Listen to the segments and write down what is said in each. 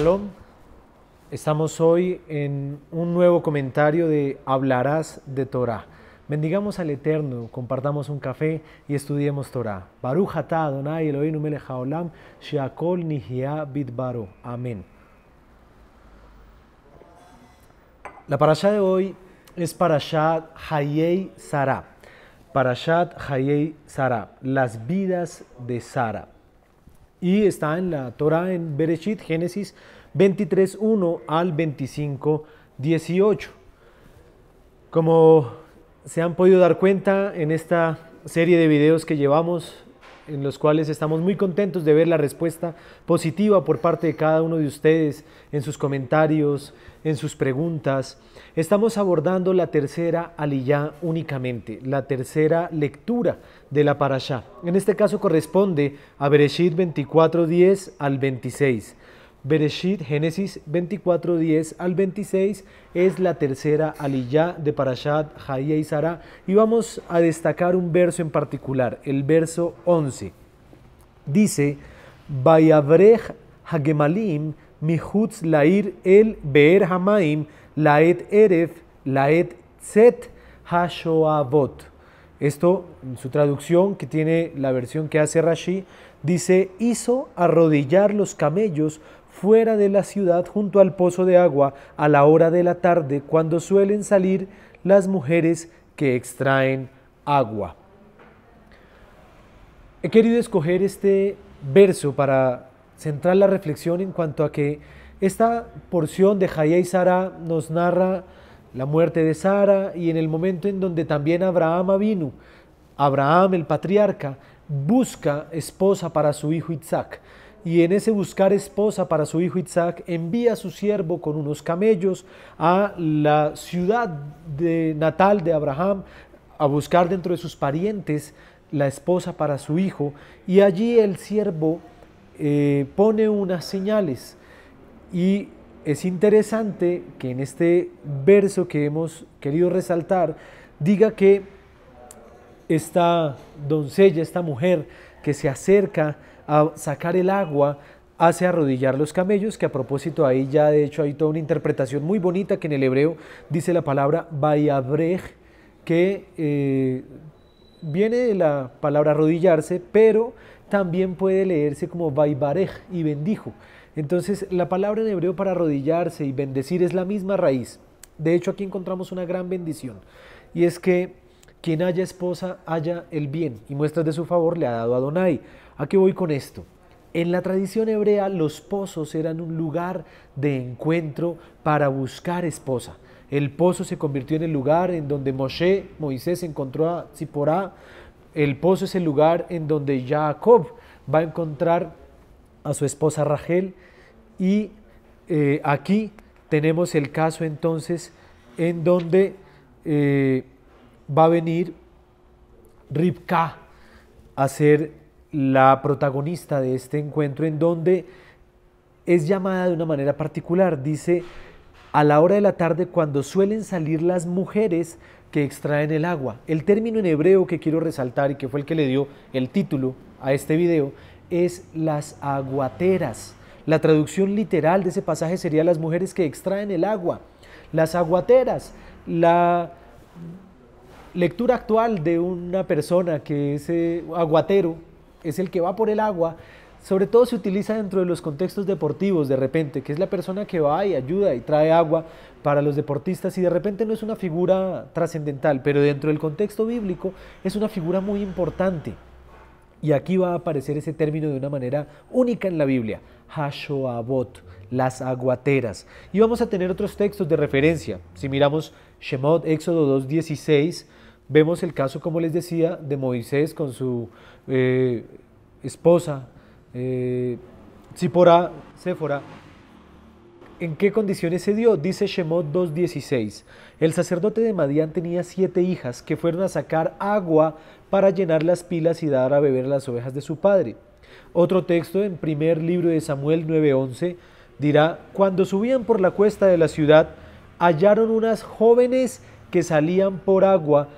Shalom. Estamos hoy en un nuevo comentario de Hablarás de Torah. Bendigamos al Eterno, compartamos un café y estudiemos Torah. Baruch atah Adonai Eloheinu melech haolam, sheakol nihia bidbaro. Amén. La parashá de hoy es parashat Hayei Sara. Parashat Hayei Sara, las vidas de Sara y está en la Torah en Bereshit, Génesis 23, 1 al 25, 18. Como se han podido dar cuenta en esta serie de videos que llevamos en los cuales estamos muy contentos de ver la respuesta positiva por parte de cada uno de ustedes en sus comentarios, en sus preguntas. Estamos abordando la tercera aliyá únicamente, la tercera lectura de la parashá. En este caso corresponde a Bereshit 24.10 al 26. Bereshit, Génesis 24, 10 al 26, es la tercera aliyah de Parashat, Jaya y Sara. Y vamos a destacar un verso en particular, el verso 11. Dice, Bayabrej Hagemalim, Lair El Beer Hamaim, Laet Eref, Laet Hashoavot. Esto, en su traducción, que tiene la versión que hace Rashi, dice, hizo arrodillar los camellos fuera de la ciudad junto al pozo de agua a la hora de la tarde cuando suelen salir las mujeres que extraen agua. He querido escoger este verso para centrar la reflexión en cuanto a que esta porción de Jaya y Sara nos narra la muerte de Sara y en el momento en donde también Abraham vino, Abraham el patriarca, busca esposa para su hijo Isaac y en ese buscar esposa para su hijo Isaac envía a su siervo con unos camellos a la ciudad de natal de Abraham a buscar dentro de sus parientes la esposa para su hijo y allí el siervo eh, pone unas señales y es interesante que en este verso que hemos querido resaltar diga que esta doncella, esta mujer que se acerca a sacar el agua, hace arrodillar los camellos, que a propósito ahí ya de hecho hay toda una interpretación muy bonita que en el hebreo dice la palabra bayabrej, que eh, viene de la palabra arrodillarse, pero también puede leerse como vaibarej y bendijo. Entonces, la palabra en hebreo para arrodillarse y bendecir es la misma raíz. De hecho, aquí encontramos una gran bendición. Y es que quien haya esposa, haya el bien, y muestras de su favor le ha dado a Adonai. ¿A qué voy con esto? En la tradición hebrea los pozos eran un lugar de encuentro para buscar esposa. El pozo se convirtió en el lugar en donde Moshe, Moisés, encontró a Zipporá. El pozo es el lugar en donde Jacob va a encontrar a su esposa Rachel. Y eh, aquí tenemos el caso entonces en donde eh, va a venir Ripka a ser la protagonista de este encuentro en donde es llamada de una manera particular. Dice, a la hora de la tarde cuando suelen salir las mujeres que extraen el agua. El término en hebreo que quiero resaltar y que fue el que le dio el título a este video es las aguateras. La traducción literal de ese pasaje sería las mujeres que extraen el agua. Las aguateras, la lectura actual de una persona que es eh, aguatero, es el que va por el agua, sobre todo se utiliza dentro de los contextos deportivos de repente, que es la persona que va y ayuda y trae agua para los deportistas y de repente no es una figura trascendental, pero dentro del contexto bíblico es una figura muy importante. Y aquí va a aparecer ese término de una manera única en la Biblia, Hashoabot, las aguateras. Y vamos a tener otros textos de referencia. Si miramos Shemot, Éxodo 2.16, Vemos el caso, como les decía, de Moisés con su eh, esposa, eh, Séfora. ¿En qué condiciones se dio? Dice Shemot 2.16. El sacerdote de Madián tenía siete hijas que fueron a sacar agua para llenar las pilas y dar a beber a las ovejas de su padre. Otro texto en primer libro de Samuel 9:11 dirá, cuando subían por la cuesta de la ciudad, hallaron unas jóvenes que salían por agua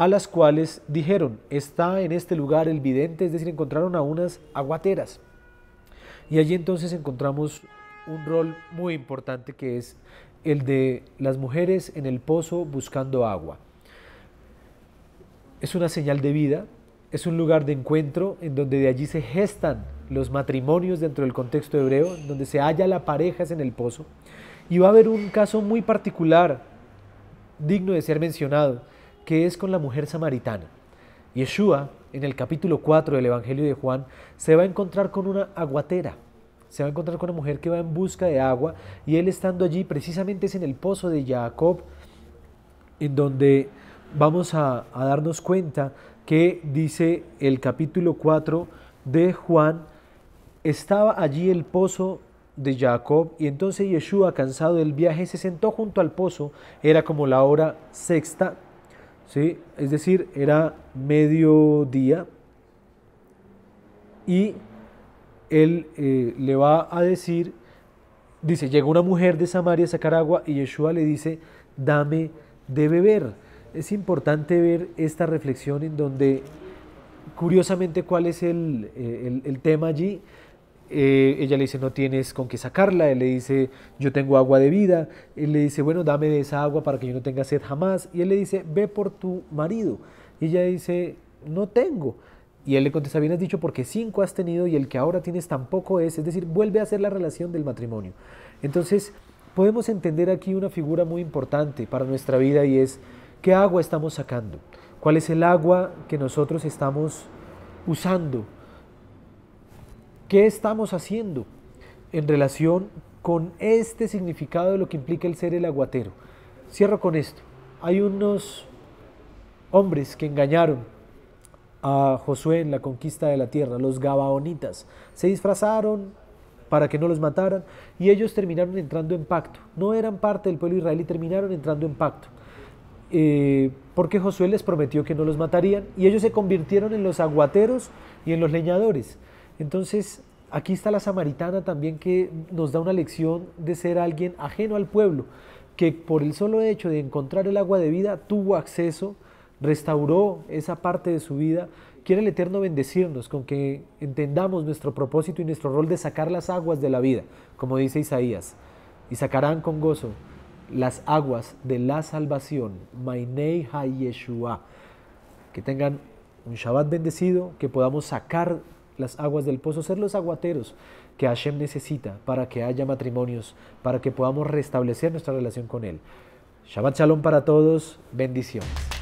a las cuales dijeron, está en este lugar el vidente, es decir, encontraron a unas aguateras. Y allí entonces encontramos un rol muy importante que es el de las mujeres en el pozo buscando agua. Es una señal de vida, es un lugar de encuentro en donde de allí se gestan los matrimonios dentro del contexto hebreo, donde se halla la pareja en el pozo. Y va a haber un caso muy particular, digno de ser mencionado, que es con la mujer samaritana. Yeshua, en el capítulo 4 del Evangelio de Juan, se va a encontrar con una aguatera. Se va a encontrar con una mujer que va en busca de agua y él estando allí, precisamente es en el pozo de Jacob, en donde vamos a, darnos cuenta que dice el capítulo 4 de Juan, estaba allí el pozo de Jacob y entonces Yeshua, cansado del viaje, se sentó junto al pozo, era como la hora sexta, ¿sí? es decir, era mediodía y él eh, le va a decir, dice, llegó una mujer de Samaria a sacar agua y Yeshua le dice, dame de beber. Es importante ver esta reflexión en donde, curiosamente, cuál es el eh, tema allí, eh, ella le dice, no tienes con qué sacarla. Él le dice, yo tengo agua de vida. Él le dice, bueno, dame de esa agua para que yo no tenga sed jamás. Y él le dice, ve por tu marido. Y ella dice, no tengo. Y él le contesta, bien has dicho porque cinco has tenido y el que ahora tienes tampoco es. Es decir, vuelve a ser la relación del matrimonio. Entonces, podemos entender aquí una figura muy importante para nuestra vida y es, ¿qué agua estamos sacando? ¿Cuál es el agua que nosotros estamos usando ¿Qué estamos haciendo en relación con este significado de lo que implica el ser el aguatero? Cierro con esto. Hay unos hombres que engañaron a Josué en la conquista de la tierra, los Gabaonitas. Se disfrazaron para que no los mataran y ellos terminaron entrando en pacto. No eran parte del pueblo israelí, terminaron entrando en pacto. Eh, porque Josué les prometió que no los matarían y ellos se convirtieron en los aguateros y en los leñadores. Entonces, aquí está la samaritana también que nos da una lección de ser alguien ajeno al pueblo, que por el solo hecho de encontrar el agua de vida tuvo acceso, restauró esa parte de su vida. Quiere el Eterno bendecirnos con que entendamos nuestro propósito y nuestro rol de sacar las aguas de la vida, como dice Isaías, y sacarán con gozo las aguas de la salvación, Mainei Ha Yeshua. Que tengan un Shabbat bendecido, que podamos sacar las aguas del pozo, ser los aguateros que Hashem necesita para que haya matrimonios, para que podamos restablecer nuestra relación con Él. Shabbat Shalom para todos, bendiciones.